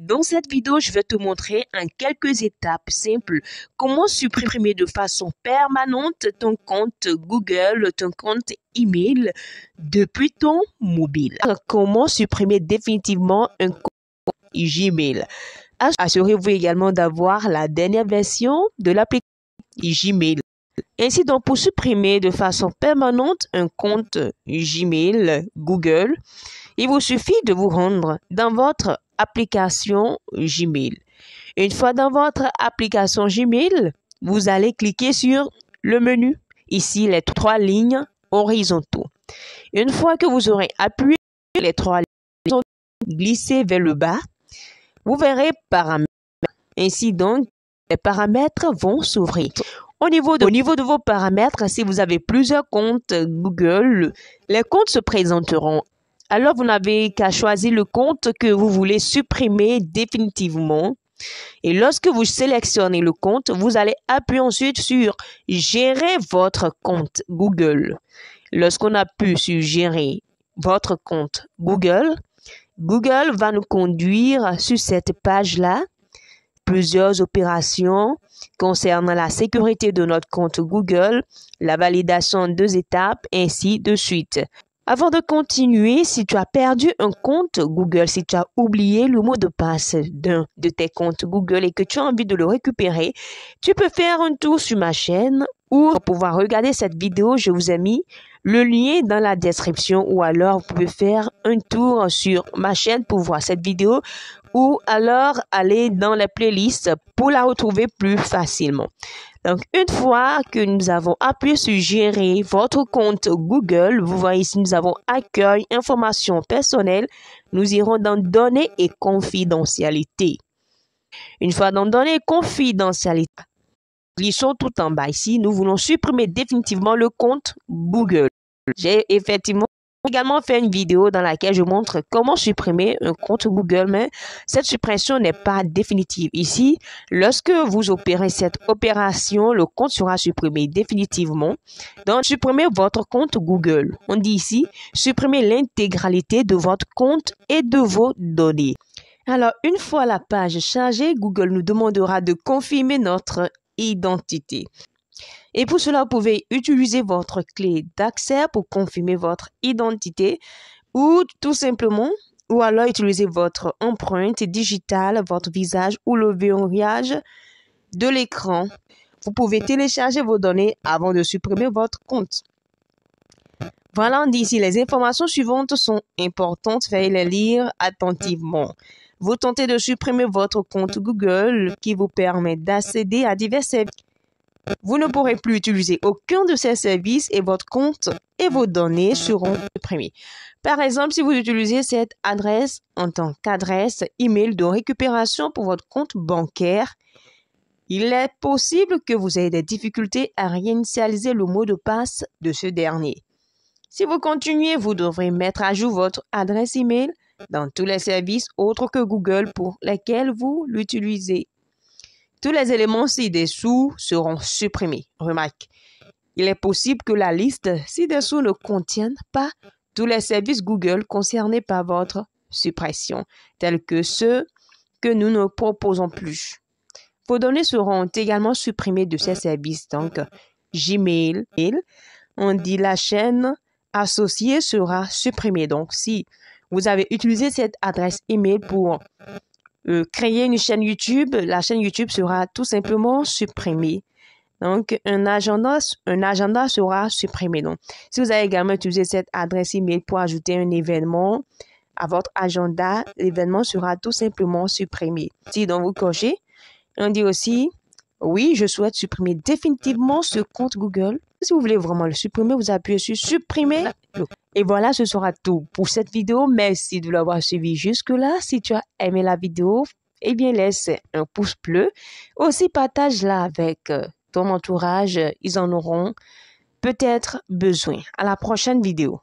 Dans cette vidéo, je vais te montrer en quelques étapes simples comment supprimer de façon permanente ton compte Google, ton compte email depuis ton mobile. Comment supprimer définitivement un compte Gmail. Assurez-vous également d'avoir la dernière version de l'application Gmail. Ainsi donc, pour supprimer de façon permanente un compte Gmail, Google, il vous suffit de vous rendre dans votre application Gmail. Une fois dans votre application Gmail, vous allez cliquer sur le menu. Ici, les trois lignes horizontaux. Une fois que vous aurez appuyé les trois lignes horizontaux, glissez vers le bas. Vous verrez paramètres. Ainsi donc, les paramètres vont s'ouvrir. Au niveau, de, au niveau de vos paramètres, si vous avez plusieurs comptes Google, les comptes se présenteront alors, vous n'avez qu'à choisir le compte que vous voulez supprimer définitivement. Et lorsque vous sélectionnez le compte, vous allez appuyer ensuite sur Gérer votre compte Google. Lorsqu'on appuie sur Gérer votre compte Google, Google va nous conduire sur cette page-là plusieurs opérations concernant la sécurité de notre compte Google, la validation en deux étapes, ainsi de suite. Avant de continuer, si tu as perdu un compte Google, si tu as oublié le mot de passe d'un de tes comptes Google et que tu as envie de le récupérer, tu peux faire un tour sur ma chaîne ou pour pouvoir regarder cette vidéo, je vous ai mis le lien dans la description ou alors vous pouvez faire un tour sur ma chaîne pour voir cette vidéo ou alors aller dans la playlist pour la retrouver plus facilement. Donc, une fois que nous avons appuyé sur gérer votre compte Google, vous voyez ici, nous avons accueil, informations personnelles. Nous irons dans données et confidentialité. Une fois dans données et confidentialité, glissons tout en bas ici. Nous voulons supprimer définitivement le compte Google. J'ai effectivement également fait une vidéo dans laquelle je montre comment supprimer un compte Google, mais cette suppression n'est pas définitive. Ici, lorsque vous opérez cette opération, le compte sera supprimé définitivement. Donc, supprimez votre compte Google. On dit ici, supprimez l'intégralité de votre compte et de vos données. Alors, une fois la page chargée, Google nous demandera de confirmer notre identité. Et pour cela, vous pouvez utiliser votre clé d'accès pour confirmer votre identité ou tout simplement, ou alors utiliser votre empreinte digitale, votre visage ou le verrouillage de l'écran. Vous pouvez télécharger vos données avant de supprimer votre compte. Voilà, d'ici les informations suivantes sont importantes, veuillez les lire attentivement. Vous tentez de supprimer votre compte Google qui vous permet d'accéder à diverses vous ne pourrez plus utiliser aucun de ces services et votre compte et vos données seront supprimés. Par exemple, si vous utilisez cette adresse en tant qu'adresse email de récupération pour votre compte bancaire, il est possible que vous ayez des difficultés à réinitialiser le mot de passe de ce dernier. Si vous continuez, vous devrez mettre à jour votre adresse email dans tous les services autres que Google pour lesquels vous l'utilisez. Tous les éléments ci-dessous seront supprimés. Remarque, il est possible que la liste ci-dessous ne contienne pas tous les services Google concernés par votre suppression, tels que ceux que nous ne proposons plus. Vos données seront également supprimées de ces services, donc Gmail, on dit la chaîne associée sera supprimée. Donc si vous avez utilisé cette adresse email pour euh, créer une chaîne YouTube, la chaîne YouTube sera tout simplement supprimée. Donc, un agenda, un agenda sera supprimé. Donc, si vous avez également utilisé cette adresse email pour ajouter un événement à votre agenda, l'événement sera tout simplement supprimé. Si donc vous cochez, on dit aussi, oui, je souhaite supprimer définitivement ce compte Google. Si vous voulez vraiment le supprimer, vous appuyez sur supprimer. Et voilà, ce sera tout pour cette vidéo. Merci de l'avoir suivi jusque-là. Si tu as aimé la vidéo, eh bien, laisse un pouce bleu. Aussi, partage-la avec euh, ton entourage. Ils en auront peut-être besoin. À la prochaine vidéo.